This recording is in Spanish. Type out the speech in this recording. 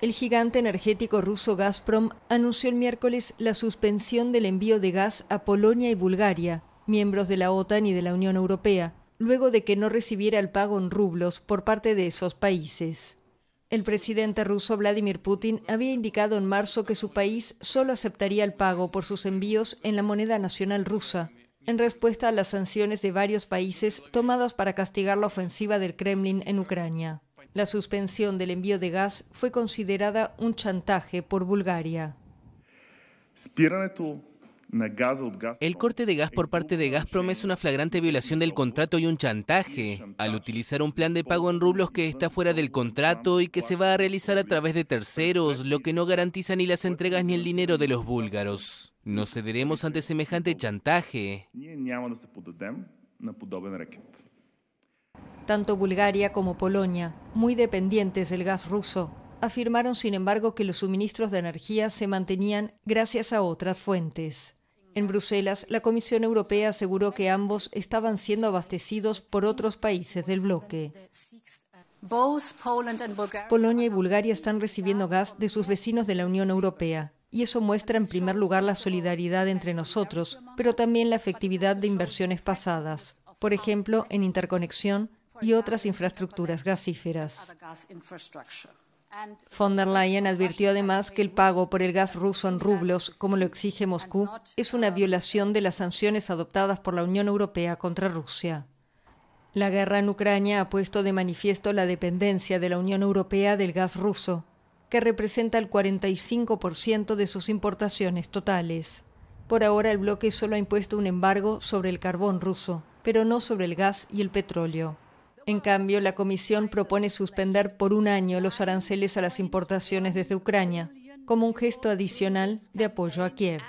El gigante energético ruso Gazprom anunció el miércoles la suspensión del envío de gas a Polonia y Bulgaria, miembros de la OTAN y de la Unión Europea, luego de que no recibiera el pago en rublos por parte de esos países. El presidente ruso Vladimir Putin había indicado en marzo que su país solo aceptaría el pago por sus envíos en la moneda nacional rusa, en respuesta a las sanciones de varios países tomadas para castigar la ofensiva del Kremlin en Ucrania. La suspensión del envío de gas fue considerada un chantaje por Bulgaria. El corte de gas por parte de Gazprom es una flagrante violación del contrato y un chantaje, al utilizar un plan de pago en rublos que está fuera del contrato y que se va a realizar a través de terceros, lo que no garantiza ni las entregas ni el dinero de los búlgaros. No cederemos ante semejante chantaje. Tanto Bulgaria como Polonia muy dependientes del gas ruso, afirmaron sin embargo que los suministros de energía se mantenían gracias a otras fuentes. En Bruselas, la Comisión Europea aseguró que ambos estaban siendo abastecidos por otros países del bloque. Polonia y Bulgaria están recibiendo gas de sus vecinos de la Unión Europea, y eso muestra en primer lugar la solidaridad entre nosotros, pero también la efectividad de inversiones pasadas. Por ejemplo, en interconexión, y otras infraestructuras gasíferas. Von der Leyen advirtió además que el pago por el gas ruso en rublos, como lo exige Moscú, es una violación de las sanciones adoptadas por la Unión Europea contra Rusia. La guerra en Ucrania ha puesto de manifiesto la dependencia de la Unión Europea del gas ruso, que representa el 45% de sus importaciones totales. Por ahora el bloque solo ha impuesto un embargo sobre el carbón ruso, pero no sobre el gas y el petróleo. En cambio, la Comisión propone suspender por un año los aranceles a las importaciones desde Ucrania, como un gesto adicional de apoyo a Kiev.